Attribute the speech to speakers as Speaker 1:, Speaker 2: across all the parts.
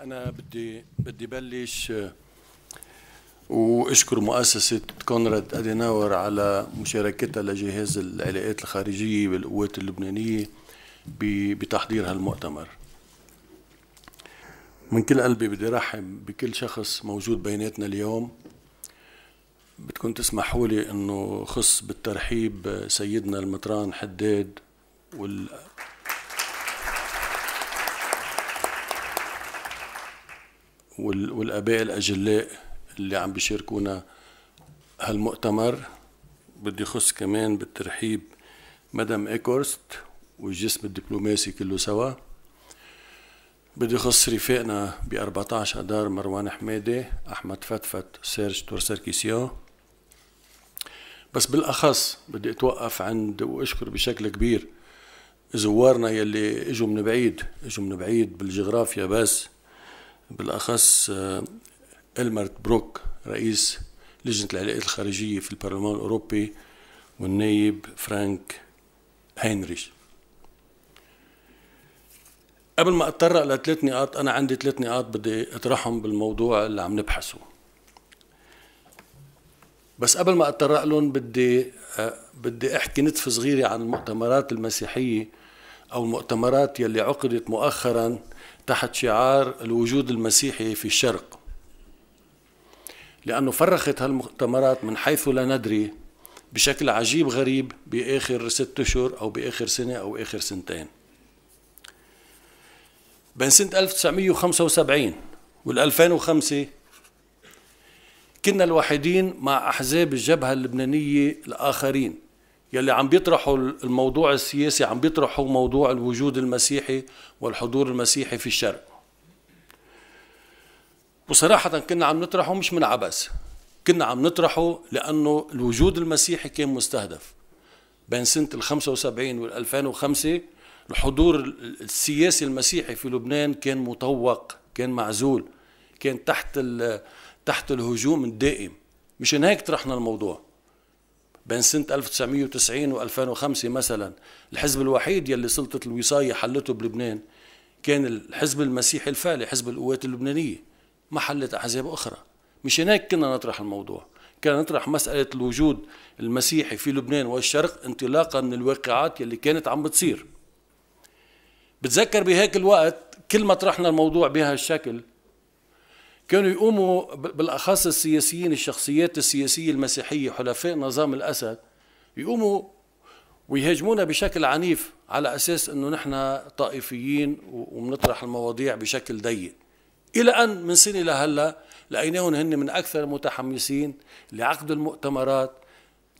Speaker 1: انا بدي بدي بلش آه، واشكر مؤسسه كونراد اديناور على مشاركتها لجهاز العلاقات الخارجيه بالقوات اللبنانيه بتحضير هالمؤتمر من كل قلبي بدي رحم بكل شخص موجود بيناتنا اليوم بدكم تسمحوا لي انه خص بالترحيب آه، سيدنا المطران حداد وال والاباء الاجلاء اللي عم بيشاركونا هالمؤتمر بدي خص كمان بالترحيب مدام ايكورست والجسم الدبلوماسي كله سوا بدي خص رفاقنا ب 14 اذار مروان حمادي احمد فتفت سيرج تورسركيسيو بس بالاخص بدي اتوقف عند واشكر بشكل كبير زوارنا يلي اجوا من بعيد اجوا من بعيد بالجغرافيا بس بالاخص آه، المرت بروك رئيس لجنه العلاقات الخارجيه في البرلمان الاوروبي والنايب فرانك هينريش قبل ما اتطرق لثلاث نقاط انا عندي ثلاث نقاط بدي اطرحهم بالموضوع اللي عم نبحثه بس قبل ما اتطرق لهم بدي آه، بدي احكي نتف صغيره عن المؤتمرات المسيحيه او المؤتمرات يلي عقدت مؤخرا تحت شعار الوجود المسيحي في الشرق لأنه فرخت هالمؤتمرات من حيث لا ندري بشكل عجيب غريب بآخر ست أشهر أو بآخر سنة أو آخر سنتين بين سنة 1975 وال 2005 كنا الوحيدين مع أحزاب الجبهة اللبنانية الآخرين يلي عم بيطرحوا الموضوع السياسي عم بيطرحوا موضوع الوجود المسيحي والحضور المسيحي في الشرق وصراحة كنا عم نطرحه مش من عبث كنا عم نطرحه لأنه الوجود المسيحي كان مستهدف بين سنة ال 75 وال 2005 الحضور السياسي المسيحي في لبنان كان مطوق كان معزول كان تحت تحت الهجوم الدائم مشان هيك طرحنا الموضوع بين سنة 1990 و2005 مثلا الحزب الوحيد يلي سلطة الوصاية حلته بلبنان كان الحزب المسيحي الفعلي حزب القوات اللبنانية ما حلت أحزاب أخرى مش هناك كنا نطرح الموضوع كنا نطرح مسألة الوجود المسيحي في لبنان والشرق انطلاقا من الواقعات يلي كانت عم بتصير بتذكر بهيك الوقت كل ما طرحنا الموضوع بهالشكل كانوا يقوموا بالاخص السياسيين الشخصيات السياسيه المسيحيه حلفاء نظام الاسد يقوموا ويهاجمونا بشكل عنيف على اساس انه نحن طائفيين وبنطرح المواضيع بشكل ضيق الى ان من سنه لهلا لقيناهم هن من اكثر المتحمسين لعقد المؤتمرات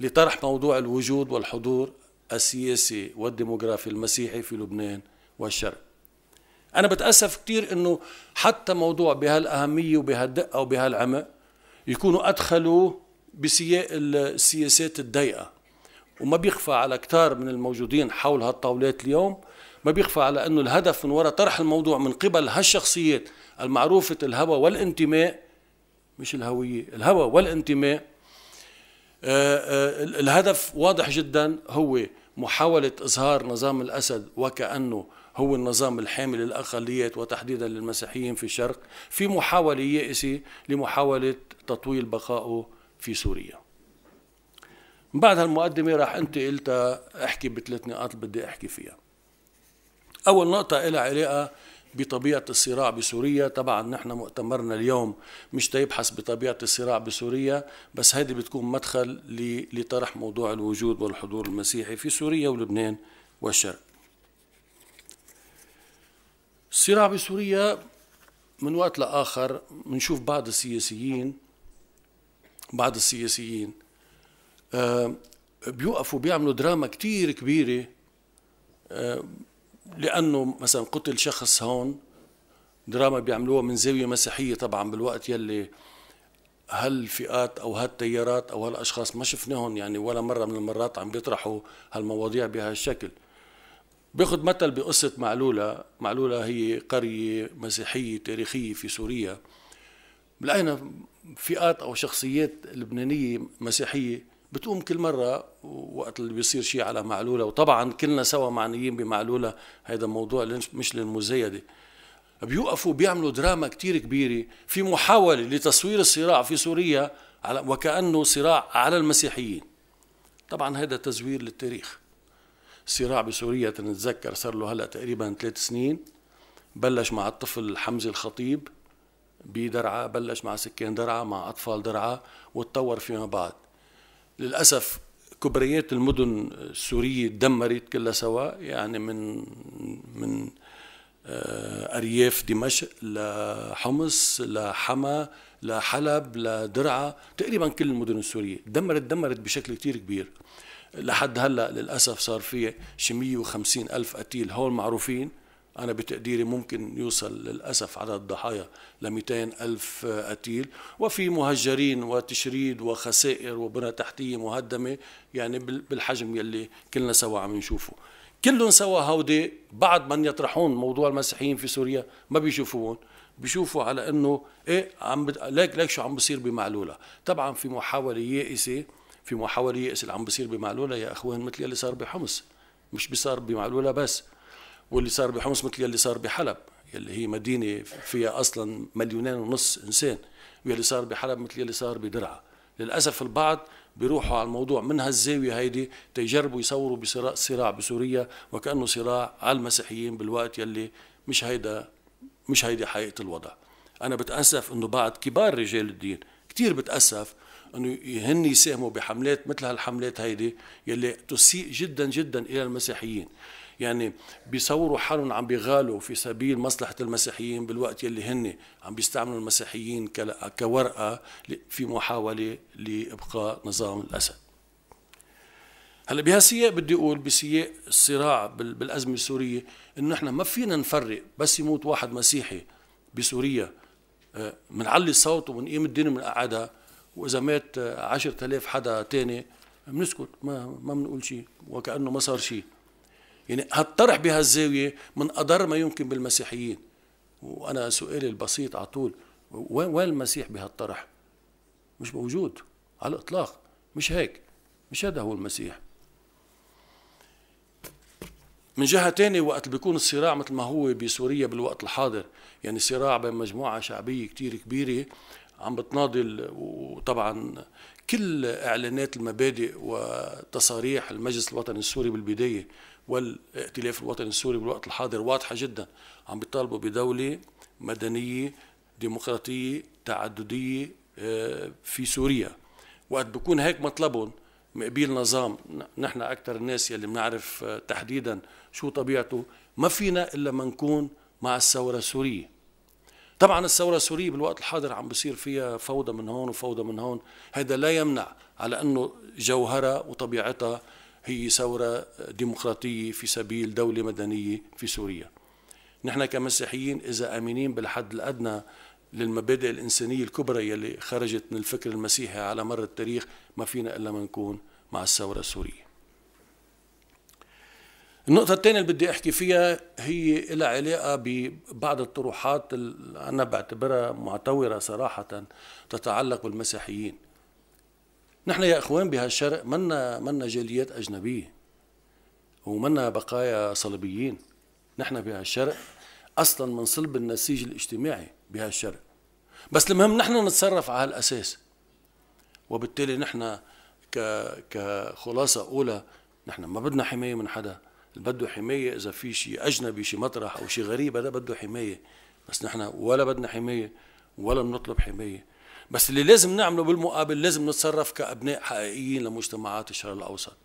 Speaker 1: لطرح موضوع الوجود والحضور السياسي والديموغرافي المسيحي في لبنان والشرق انا بتاسف كثير انه حتى موضوع بهالاهميه وبهالدقه وبهالعمق يكونوا ادخلوا بسياق السياسات الضيقه وما بيخفى على كثار من الموجودين حول هالطاولات اليوم ما بيخفى على انه الهدف من وراء طرح الموضوع من قبل هالشخصيات المعروفه الهوى والانتماء مش الهويه الهوى والانتماء آآ آه، آآ آه، الهدف واضح جدا هو محاولة إظهار نظام الأسد وكأنه هو النظام الحامي للأقليات وتحديدا للمسيحيين في الشرق في محاولة يائسة لمحاولة تطويل بقائه في سوريا من بعد هالمقدمة راح انتقل احكي بثلاث نقاط بدي احكي فيها أول نقطة لها علاقة بطبيعة الصراع بسوريا طبعا نحن مؤتمرنا اليوم مش تيبحث بطبيعة الصراع بسوريا بس هذه بتكون مدخل لطرح موضوع الوجود والحضور المسيحي في سوريا ولبنان والشرق الصراع بسوريا من وقت لآخر بنشوف بعض السياسيين بعض السياسيين آه، بيوقفوا بيعملوا دراما كتير كبيرة آه، لأنه مثلا قتل شخص هون دراما بيعملوها من زاوية مسيحية طبعا بالوقت يلي هالفئات او هالتيارات او هالاشخاص ما شفناهم يعني ولا مره من المرات عم بيطرحوا هالمواضيع بهالشكل باخذ مثل بقصة معلولة معلولة هي قرية مسيحية تاريخية في سوريا لقينا فئات أو شخصيات لبنانية مسيحية بتقوم كل مرة وقت اللي بيصير شيء على معلولة وطبعا كلنا سوا معنيين بمعلولة هذا موضوع مش للمزايدة بيوقفوا بيعملوا دراما كتير كبيرة في محاولة لتصوير الصراع في سوريا على وكأنه صراع على المسيحيين طبعا هذا تزوير للتاريخ صراع بسوريا تنتذكر صار له هلا تقريبا ثلاث سنين بلش مع الطفل حمزه الخطيب بدرعا بلش مع سكان درعا مع اطفال درعا وتطور فيما بعد للاسف كبريات المدن السوريه تدمرت كلها سوا يعني من من آه، ارياف دمشق لحمص لحما لحلب لدرعا تقريبا كل المدن السوريه دمرت دمرت بشكل كثير كبير لحد هلا للاسف صار في شي 150 الف قتيل هول معروفين انا بتقديري ممكن يوصل للاسف عدد الضحايا ل 200 الف قتيل وفي مهجرين وتشريد وخسائر وبنى تحتيه مهدمه يعني بالحجم يلي كلنا سوا عم نشوفه كلهم سوا هودي بعد من يطرحون موضوع المسيحيين في سوريا ما بيشوفوهم بيشوفوا على انه ايه عم بت... ليك ليك شو عم بصير بمعلوله طبعا في محاوله يائسه في محاولة يأس اللي عم بصير بمعلولة يا أخوان مثل اللي صار بحمص مش بصار بمعلولة بس واللي صار بحمص مثل اللي صار بحلب يلي هي مدينة فيها أصلا مليونين ونص إنسان واللي صار بحلب مثل اللي صار بدرعا للأسف البعض بيروحوا على الموضوع من هالزاوية هيدي تيجربوا يصوروا بصراع صراع بسوريا وكأنه صراع على المسيحيين بالوقت يلي مش هيدا مش هيدي حقيقة الوضع أنا بتأسف أنه بعض كبار رجال الدين كتير بتأسف انه هن يساهموا بحملات مثل هالحملات هيدي يلي تسيء جدا جدا الى المسيحيين يعني بيصوروا حالهم عم بيغالوا في سبيل مصلحة المسيحيين بالوقت يلي هن عم بيستعملوا المسيحيين كورقة في محاولة لإبقاء نظام الأسد هلا بهالسياق بدي اقول بسياق الصراع بالازمه السوريه انه احنا ما فينا نفرق بس يموت واحد مسيحي بسوريا بنعلي آه، صوت وبنقيم الدين من قعدها واذا مات 10000 حدا تاني بنسكت ما ما بنقول شيء وكانه ما صار شيء يعني هالطرح بهالزاويه من اضر ما يمكن بالمسيحيين وانا سؤالي البسيط على طول وين وين المسيح بهالطرح؟ مش موجود على الاطلاق مش هيك مش هذا هو المسيح من جهة تانية وقت بيكون الصراع مثل ما هو بسوريا بالوقت الحاضر يعني صراع بين مجموعة شعبية كتير كبيرة عم بتناضل وطبعا كل اعلانات المبادئ وتصاريح المجلس الوطني السوري بالبدايه والائتلاف الوطني السوري بالوقت الحاضر واضحه جدا عم بيطالبوا بدوله مدنيه ديمقراطيه تعدديه آه، في سوريا وقت بكون هيك مطلبهم مقبيل نظام نحن اكثر الناس يلي بنعرف آه، تحديدا شو طبيعته ما فينا الا ما نكون مع الثوره السوريه طبعا الثوره السوريه بالوقت الحاضر عم بصير فيها فوضى من هون وفوضى من هون هذا لا يمنع على انه جوهرها وطبيعتها هي ثوره ديمقراطيه في سبيل دوله مدنيه في سوريا نحن كمسيحيين اذا امنين بالحد الادنى للمبادئ الانسانيه الكبرى يلي خرجت من الفكر المسيحي على مر التاريخ ما فينا الا ما نكون مع الثوره السوريه النقطة الثانية اللي بدي أحكي فيها هي لها علاقة ببعض الطروحات اللي أنا بعتبرها معتورة صراحة تتعلق بالمسيحيين نحن يا إخوان بهالشرق منا منا جاليات أجنبية ومنا بقايا صليبيين نحن بهالشرق أصلا من صلب النسيج الاجتماعي بهالشرق بس المهم نحن نتصرف على هالأساس وبالتالي نحن كخلاصة أولى نحن ما بدنا حماية من حدا اللي بده حمايه اذا في شيء اجنبي شيء مطرح او شيء غريب هذا بده حمايه بس نحن ولا بدنا حمايه ولا بنطلب حمايه بس اللي لازم نعمله بالمقابل لازم نتصرف كابناء حقيقيين لمجتمعات الشرق الاوسط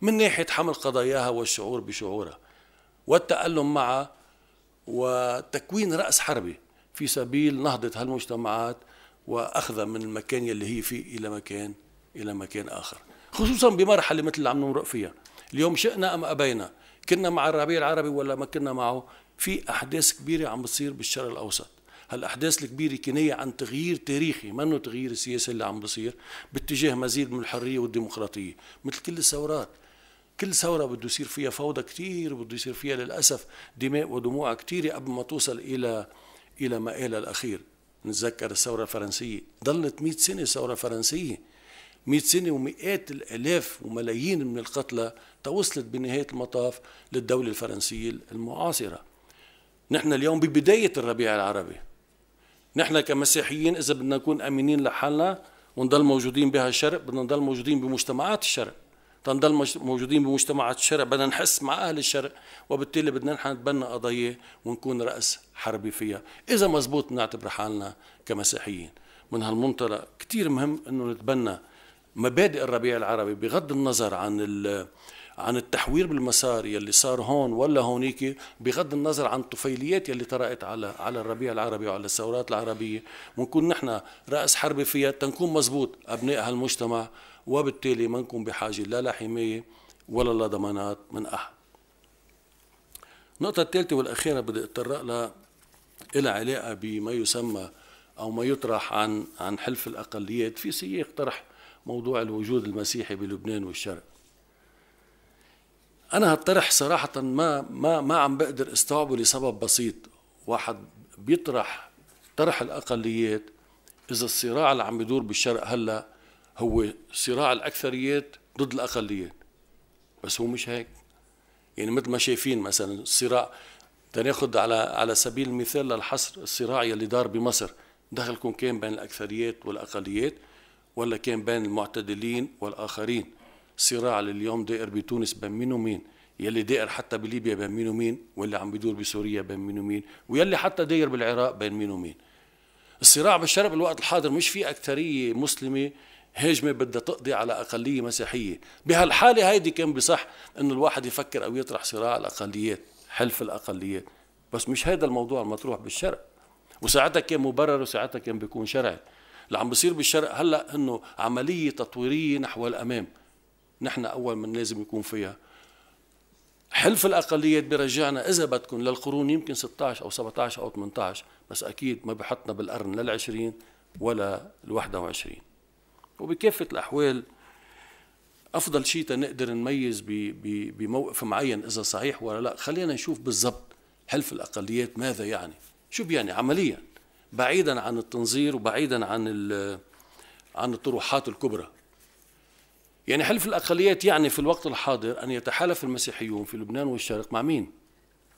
Speaker 1: من ناحيه حمل قضاياها والشعور بشعورها والتألم معها وتكوين رأس حربي في سبيل نهضة هالمجتمعات وأخذها من المكان اللي هي فيه إلى مكان إلى مكان آخر خصوصا بمرحلة مثل اللي عم نمرق فيها اليوم شئنا أم أبينا كنا مع الربيع العربي ولا ما كنا معه في احداث كبيره عم بتصير بالشرق الاوسط هالاحداث الكبيره كنايه عن تغيير تاريخي منه تغيير السياسي اللي عم بصير باتجاه مزيد من الحريه والديمقراطيه مثل كل الثورات كل ثوره بده يصير فيها فوضى كثير بده يصير فيها للاسف دماء ودموع كثيره قبل ما توصل الى الى مآلها الاخير نتذكر الثوره الفرنسيه ضلت 100 سنه الثوره الفرنسيه 100 سنة ومئات الآلاف وملايين من القتلى توصلت بنهاية المطاف للدولة الفرنسية المعاصرة نحن اليوم ببداية الربيع العربي نحن كمسيحيين إذا بدنا نكون أمينين لحالنا ونضل موجودين بها الشرق بدنا نضل موجودين بمجتمعات الشرق تنضل موجودين بمجتمعات الشرق بدنا نحس مع أهل الشرق وبالتالي بدنا نحن نتبنى قضية ونكون رأس حربي فيها إذا مزبوط نعتبر حالنا كمسيحيين من هالمنطلق كتير مهم أنه نتبنى مبادئ الربيع العربي بغض النظر عن عن التحوير بالمسار يلي صار هون ولا هونيك بغض النظر عن الطفيليات يلي طرأت على على الربيع العربي وعلى الثورات العربية ونكون نحن رأس حربة فيها تنكون مزبوط أبناء هالمجتمع وبالتالي ما نكون بحاجة لا لحماية ولا لضمانات من أحد النقطة الثالثة والأخيرة بدي أتطرق لها إلها علاقة بما يسمى أو ما يطرح عن عن حلف الأقليات في سياق طرح موضوع الوجود المسيحي بلبنان والشرق انا هالطرح صراحه ما ما ما عم بقدر استوعبه لسبب بسيط واحد بيطرح طرح الاقليات اذا الصراع اللي عم بيدور بالشرق هلا هو صراع الاكثريات ضد الاقليات بس هو مش هيك يعني مثل ما شايفين مثلا الصراع تناخد على على سبيل المثال للحصر الصراع يلي دار بمصر دخلكم كان بين الاكثريات والاقليات ولا كان بين المعتدلين والآخرين صراع لليوم دائر بتونس بين مين ومين يلي دائر حتى بليبيا بين مين ومين واللي عم بيدور بسوريا بين مين ومين ويلي حتى داير بالعراق بين مين ومين الصراع بالشرق بالوقت الحاضر مش في أكثرية مسلمة هجمة بدها تقضي على أقلية مسيحية بهالحالة هيدي كان بصح أنه الواحد يفكر أو يطرح صراع الأقليات حلف الأقليات بس مش هذا الموضوع المطروح بالشرق وساعتها كان مبرر وساعتها كان بيكون شرعي اللي عم بصير بالشرق هلا انه عمليه تطويريه نحو الامام نحن اول من لازم يكون فيها حلف الاقليات بيرجعنا اذا بدكم للقرون يمكن 16 او 17 او 18 بس اكيد ما بحطنا بالقرن لل20 ولا ال21 وبكافه الاحوال افضل شيء تنقدر نميز بموقف معين اذا صحيح ولا لا خلينا نشوف بالضبط حلف الاقليات ماذا يعني شو بيعني عمليا بعيدا عن التنظير وبعيدا عن عن الطروحات الكبرى يعني حلف الأقليات يعني في الوقت الحاضر أن يتحالف المسيحيون في لبنان والشرق مع مين؟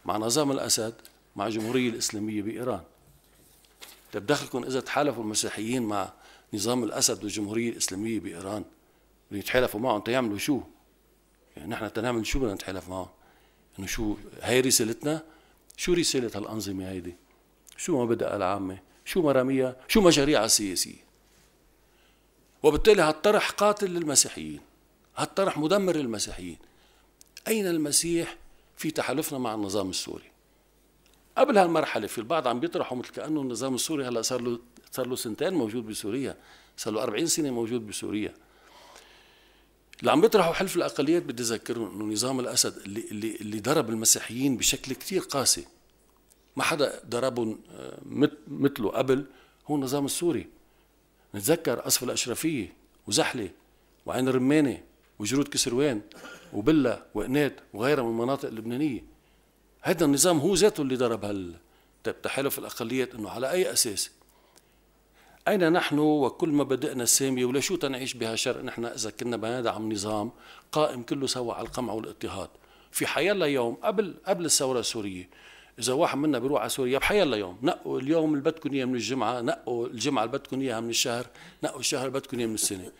Speaker 1: مع نظام الأسد مع الجمهورية الإسلامية بإيران طيب دخلكم إذا تحالفوا المسيحيين مع نظام الأسد والجمهورية الإسلامية بإيران يتحالفوا معهم تيعملوا شو؟ يعني نحن تنعمل شو بدنا نتحالف معهم؟ إنه شو هاي رسالتنا؟ شو رسالة هالأنظمة هيدي؟ شو مبادئها العامة شو مراميها شو مشاريعها السياسية وبالتالي هالطرح قاتل للمسيحيين هالطرح مدمر للمسيحيين أين المسيح في تحالفنا مع النظام السوري قبل هالمرحلة في البعض عم بيطرحوا مثل كأنه النظام السوري هلا صار له صار له سنتين موجود بسوريا صار له 40 سنة موجود بسوريا اللي عم بيطرحوا حلف الأقليات بدي أذكرهم إنه نظام الأسد اللي, اللي, اللي ضرب المسيحيين بشكل كثير قاسي ما حدا ضربهم آه، مثله قبل هو النظام السوري نتذكر أصف الأشرفية وزحلة وعين الرمانة وجرود كسروان وبلة وقنات وغيرها من المناطق اللبنانية هذا النظام هو ذاته اللي ضرب هال طيب تحالف الأقليات أنه على أي أساس أين نحن وكل مبادئنا السامية ولشو تنعيش بها شر نحن إذا كنا بندعم نظام قائم كله سوا على القمع والاضطهاد في حيالله يوم قبل قبل الثورة السورية اذا واحد منا بيروح على سوريا بحي الله يوم نقوا اليوم اللي بدكم اياه من الجمعه نقوا الجمعه اللي بدكم اياها من الشهر نقوا الشهر اللي بدكم اياه من السنه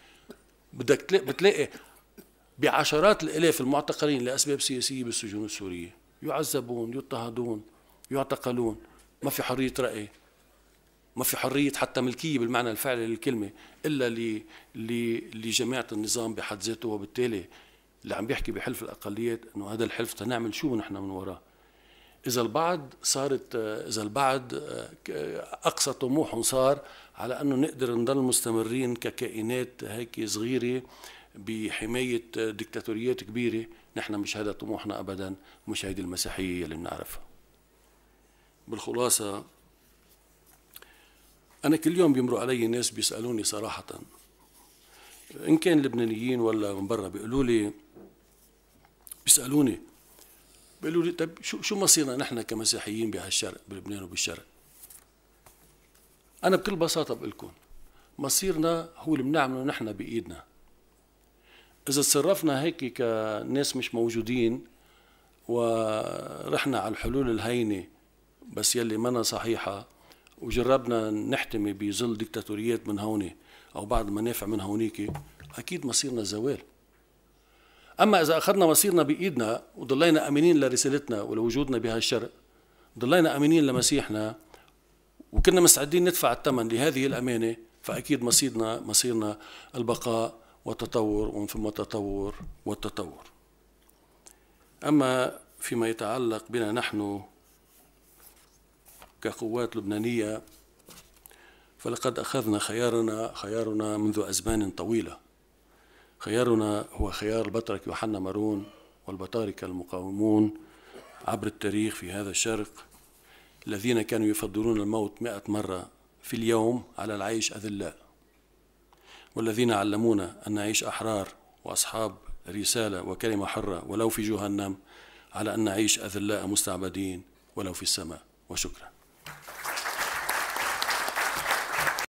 Speaker 1: بدك تلاقي بتلاقي بعشرات الالاف المعتقلين لاسباب سياسيه بالسجون السوريه يعذبون يضطهدون يعتقلون ما في حريه راي ما في حرية حتى ملكية بالمعنى الفعلي للكلمة إلا ل... ل... لجماعة النظام بحد ذاته وبالتالي اللي عم بيحكي بحلف الأقليات إنه هذا الحلف تنعمل شو نحن من وراه اذا البعض صارت اذا البعض اقصى طموحهم صار على انه نقدر نضل مستمرين ككائنات هيك صغيره بحمايه دكتاتوريات كبيره نحن مش هذا طموحنا ابدا مش هيدي المسيحيه اللي بنعرفها بالخلاصه انا كل يوم بيمروا علي ناس بيسالوني صراحه ان كان لبنانيين ولا من برا بيقولوا لي بيسالوني بيقولوا لي طيب شو شو مصيرنا نحن كمسيحيين بهالشرق بلبنان وبالشرق انا بكل بساطه بقول لكم مصيرنا هو اللي بنعمله نحن بايدنا اذا تصرفنا هيك كناس مش موجودين ورحنا على الحلول الهينه بس يلي منا صحيحه وجربنا نحتمي بظل ديكتاتوريات من هون او بعض منافع من هونيك اكيد مصيرنا زوال أما إذا أخذنا مصيرنا بإيدنا وضلينا أمينين لرسالتنا ولوجودنا بهالشرق ضلينا أمينين لمسيحنا وكنا مستعدين ندفع الثمن لهذه الأمانة فأكيد مصيرنا مصيرنا البقاء والتطور ومن ثم التطور والتطور أما فيما يتعلق بنا نحن كقوات لبنانية فلقد أخذنا خيارنا خيارنا منذ أزمان طويلة خيارنا هو خيار البطرك يوحنا مارون والبطاركة المقاومون عبر التاريخ في هذا الشرق الذين كانوا يفضلون الموت مئة مرة في اليوم على العيش أذلاء والذين علمونا أن نعيش أحرار وأصحاب رسالة وكلمة حرة ولو في جهنم على أن نعيش أذلاء مستعبدين ولو في السماء وشكرا